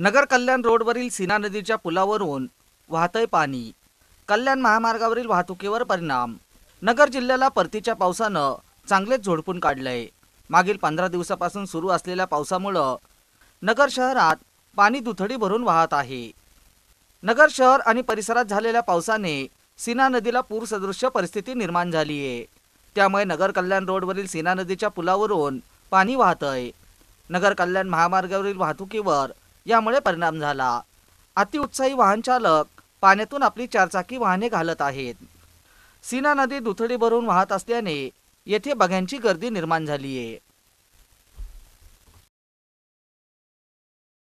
नगर कल्याण रोडवरील सीना नदीच्या पुलावरून वाहतय पाणी कल्याण महामार्गावरील वाहतुकीवर परिणाम नगर जिल्ह्याला परतीच्या पावसानं चांगलेच झोडपून काढलंय मागील पंधरा दिवसापासून सुरू असलेल्या पावसामुळं नगर शहरात पाणी दुथडी भरून वाहत आहे नगर शहर आणि परिसरात झालेल्या पावसाने सीना नदीला पूरसदृश्य परिस्थिती निर्माण झाली आहे त्यामुळे नगरकल्याण रोडवरील सीना नदीच्या पुलावरून पाणी वाहत आहे नगर महामार्गावरील वाहतुकीवर यामुळे परिणाम झाला अतिउत्साही वाहन चालक पाण्यातून आपली चारचाकी वाहने घालत आहेत सीना नदी दुथडी भरून वाहत असल्याने येथे बघ्यांची गर्दी निर्माण झाली आहे